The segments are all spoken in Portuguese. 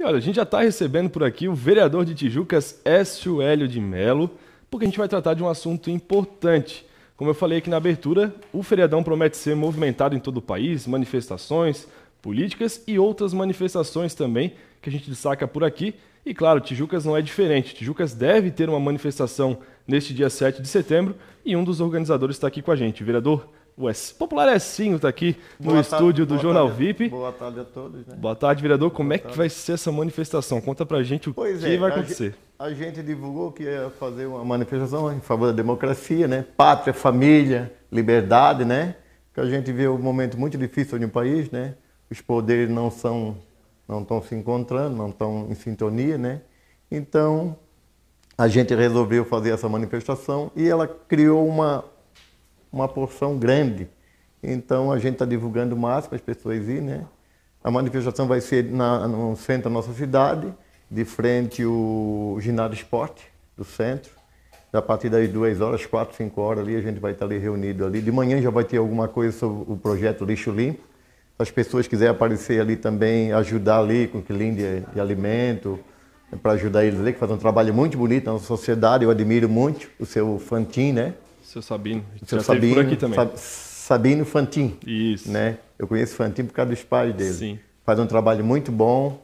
E olha, a gente já está recebendo por aqui o vereador de Tijucas, Écio Hélio de Melo, porque a gente vai tratar de um assunto importante. Como eu falei aqui na abertura, o feriadão promete ser movimentado em todo o país, manifestações, políticas e outras manifestações também que a gente destaca por aqui. E claro, Tijucas não é diferente. Tijucas deve ter uma manifestação neste dia 7 de setembro e um dos organizadores está aqui com a gente. Vereador o popular Essinho é tá aqui boa no tarde, estúdio do Jornal tarde, VIP. Boa tarde a todos. Né? Boa tarde, vereador. Como boa é tarde. que vai ser essa manifestação? Conta pra gente o pois que é, vai acontecer. A gente, a gente divulgou que ia fazer uma manifestação em favor da democracia, né? Pátria, família, liberdade, né? Que a gente vê um momento muito difícil no país, né? Os poderes não são, não estão se encontrando, não estão em sintonia, né? Então, a gente resolveu fazer essa manifestação e ela criou uma uma porção grande. Então a gente está divulgando mais para as pessoas ir, né? A manifestação vai ser na, no centro da nossa cidade, de frente ao ginásio esporte do centro. A partir das duas horas, quatro, cinco horas ali, a gente vai estar ali reunido ali. De manhã já vai ter alguma coisa sobre o projeto Lixo Limpo. As pessoas quiserem aparecer ali também, ajudar ali com quilinho de, de alimento, né, para ajudar eles ali, que faz um trabalho muito bonito na nossa sociedade. Eu admiro muito o seu Fantin, né? Seu Sabino. Seu Sabino, por aqui também. Sabino Fantin. Isso. Né? Eu conheço Fantin por causa dos pais dele. Sim. Faz um trabalho muito bom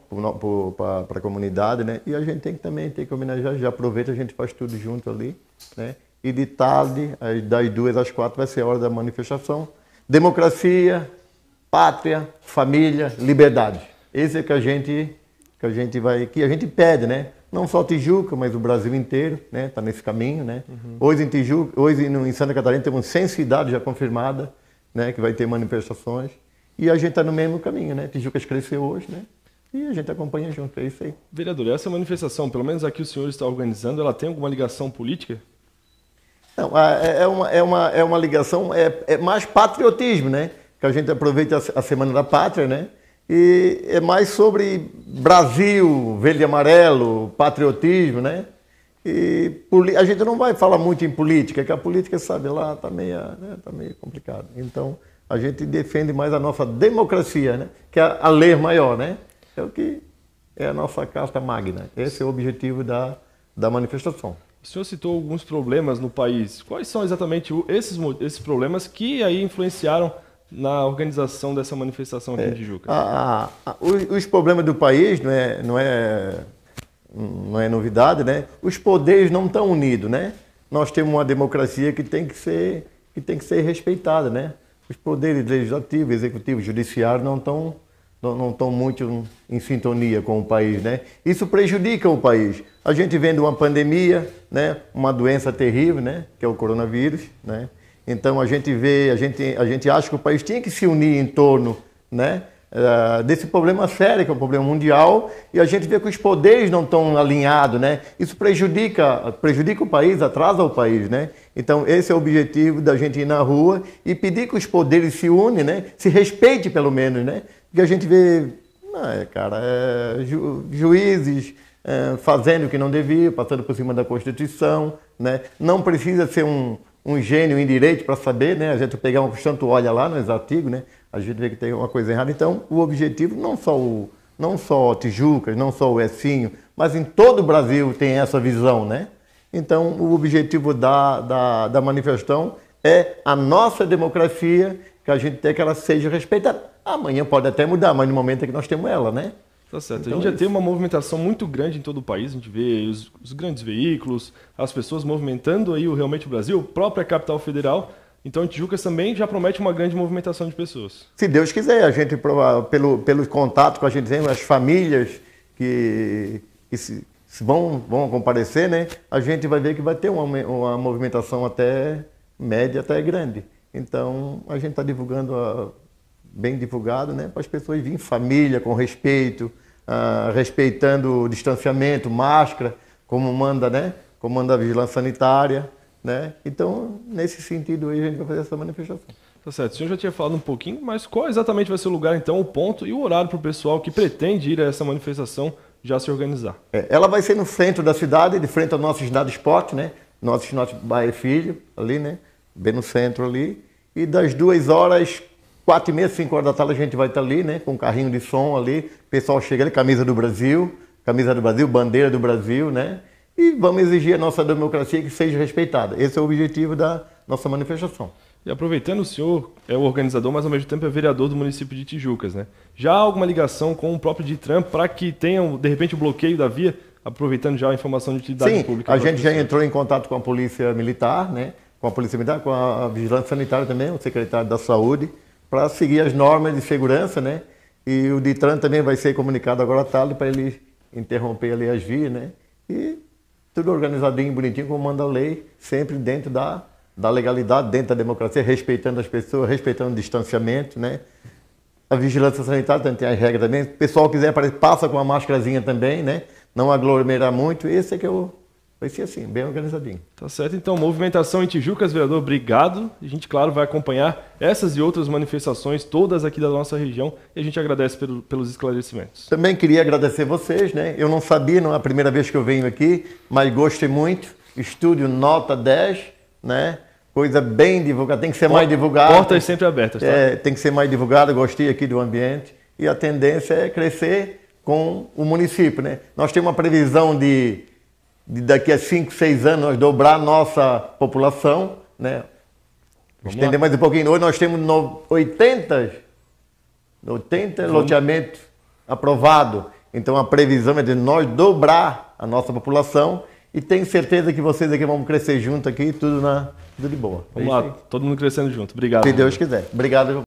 para a comunidade, né? E a gente tem que também ter que homenagear, já aproveita, a gente faz tudo junto ali, né? E de tarde, das duas às quatro, vai ser a hora da manifestação. Democracia, pátria, família, liberdade. Esse é que a gente que a gente vai que a gente pede, né? não só Tijuca, mas o Brasil inteiro está né? nesse caminho. Né? Uhum. Hoje, em Tijuca, hoje em Santa Catarina temos 100 cidades já confirmadas né? que vai ter manifestações. E a gente está no mesmo caminho. Né? Tijuca cresceu hoje né? e a gente acompanha junto. É isso aí. Vereador, essa manifestação, pelo menos aqui o senhor está organizando, ela tem alguma ligação política? Não, é, é uma, é uma, é uma ligação, é, é mais patriotismo, né? Que a gente aproveita a Semana da Pátria, né? E é mais sobre Brasil, verde e amarelo, patriotismo, né? E a gente não vai falar muito em política, que a política, sabe, lá está meio, né, tá meio complicado. Então, a gente defende mais a nossa democracia, né? Que é a lei maior, né? É o que é a nossa carta magna. Esse é o objetivo da, da manifestação. O senhor citou alguns problemas no país. Quais são exatamente esses, esses problemas que aí influenciaram na organização dessa manifestação aqui é, em Tijuca? A, a, a, os, os, problemas do país não é, não é, não é novidade, né? Os poderes não estão unidos, né? Nós temos uma democracia que tem que ser, que tem que ser respeitada, né? Os poderes legislativo, executivo, judiciário não estão não estão muito em sintonia com o país, né? Isso prejudica o país. A gente vendo uma pandemia, né? Uma doença terrível, né? Que é o coronavírus, né? Então a gente vê, a gente, a gente acha que o país tinha que se unir em torno né, eh, desse problema sério, que é um problema mundial, e a gente vê que os poderes não estão alinhados. Né? Isso prejudica, prejudica o país, atrasa o país. Né? Então esse é o objetivo da gente ir na rua e pedir que os poderes se unem, né? se respeite pelo menos. Né? Porque a gente vê, ah, cara, é, ju, juízes é, fazendo o que não devia, passando por cima da Constituição. Né? Não precisa ser um um gênio em direito para saber, né? A gente pegar um santo olha lá nos artigos, né? A gente vê que tem uma coisa errada. Então, o objetivo não só o não só Tijucas, não só o Essinho, mas em todo o Brasil tem essa visão, né? Então, o objetivo da, da, da manifestação é a nossa democracia, que a gente tem que ela seja respeitada. Amanhã pode até mudar, mas no momento é que nós temos ela, né? Tá certo. Então, a gente é já tem uma movimentação muito grande em todo o país, a gente vê os, os grandes veículos, as pessoas movimentando aí o realmente o Brasil, própria capital federal. Então, Tijucas também já promete uma grande movimentação de pessoas. Se Deus quiser, a gente, ah, pelo, pelo contato que a gente tem, as famílias que, que se, vão, vão comparecer, né? a gente vai ver que vai ter uma, uma movimentação até média, até grande. Então, a gente está divulgando, a, ah, bem divulgado, né? para as pessoas virem família, com respeito, ah, respeitando o distanciamento, máscara, como manda, né? Como manda a vigilância sanitária, né? Então, nesse sentido aí, a gente vai fazer essa manifestação. Tá certo. O senhor já tinha falado um pouquinho, mas qual exatamente vai ser o lugar, então, o ponto e o horário para o pessoal que pretende ir a essa manifestação já se organizar? É, ela vai ser no centro da cidade, de frente ao nosso ginásio esporte, né? Nosso ginásio Bairro Filho, ali, né? Bem no centro ali. E das duas horas Quatro e meia, cinco horas da tarde a gente vai estar ali, né? Com um carrinho de som ali, pessoal chegando, camisa do Brasil, camisa do Brasil, bandeira do Brasil, né? E vamos exigir a nossa democracia que seja respeitada. Esse é o objetivo da nossa manifestação. E aproveitando, o senhor é o organizador, mas ao mesmo tempo é vereador do município de Tijucas, né? Já há alguma ligação com o próprio Ditran para que tenham, de repente, o bloqueio da via, aproveitando já a informação de utilidade Sim, pública? A gente já entrou em contato com a Polícia Militar, né? Com a Polícia Militar, com a Vigilância Sanitária também, o secretário da Saúde para seguir as normas de segurança, né? E o Ditran também vai ser comunicado agora à tarde para ele interromper ali as vias, né? E tudo organizadinho, bonitinho, como manda a lei, sempre dentro da, da legalidade, dentro da democracia, respeitando as pessoas, respeitando o distanciamento, né? A vigilância sanitária também tem as regras também. Se o pessoal quiser, passa com uma máscarazinha também, né? Não aglomerar muito. Esse é que é o Vai ser assim, bem organizadinho. Tá certo, então, movimentação em Tijucas, vereador, obrigado. A gente, claro, vai acompanhar essas e outras manifestações, todas aqui da nossa região, e a gente agradece pelo, pelos esclarecimentos. Também queria agradecer vocês, né? Eu não sabia, não é a primeira vez que eu venho aqui, mas gostei muito. Estúdio nota 10, né? Coisa bem divulgada, tem que ser mais divulgada. Portas sempre abertas, tá? É, tem que ser mais divulgada, gostei aqui do ambiente. E a tendência é crescer com o município, né? Nós temos uma previsão de de daqui a 5, 6 anos nós dobrar a nossa população, né? Vamos Estender lá. mais um pouquinho. Hoje nós temos 80, 80 loteamentos aprovados. Então a previsão é de nós dobrar a nossa população e tenho certeza que vocês aqui vão crescer junto aqui, tudo, na, tudo de boa. Vamos lá, todo mundo crescendo junto. Obrigado. Se Deus quiser. Obrigado.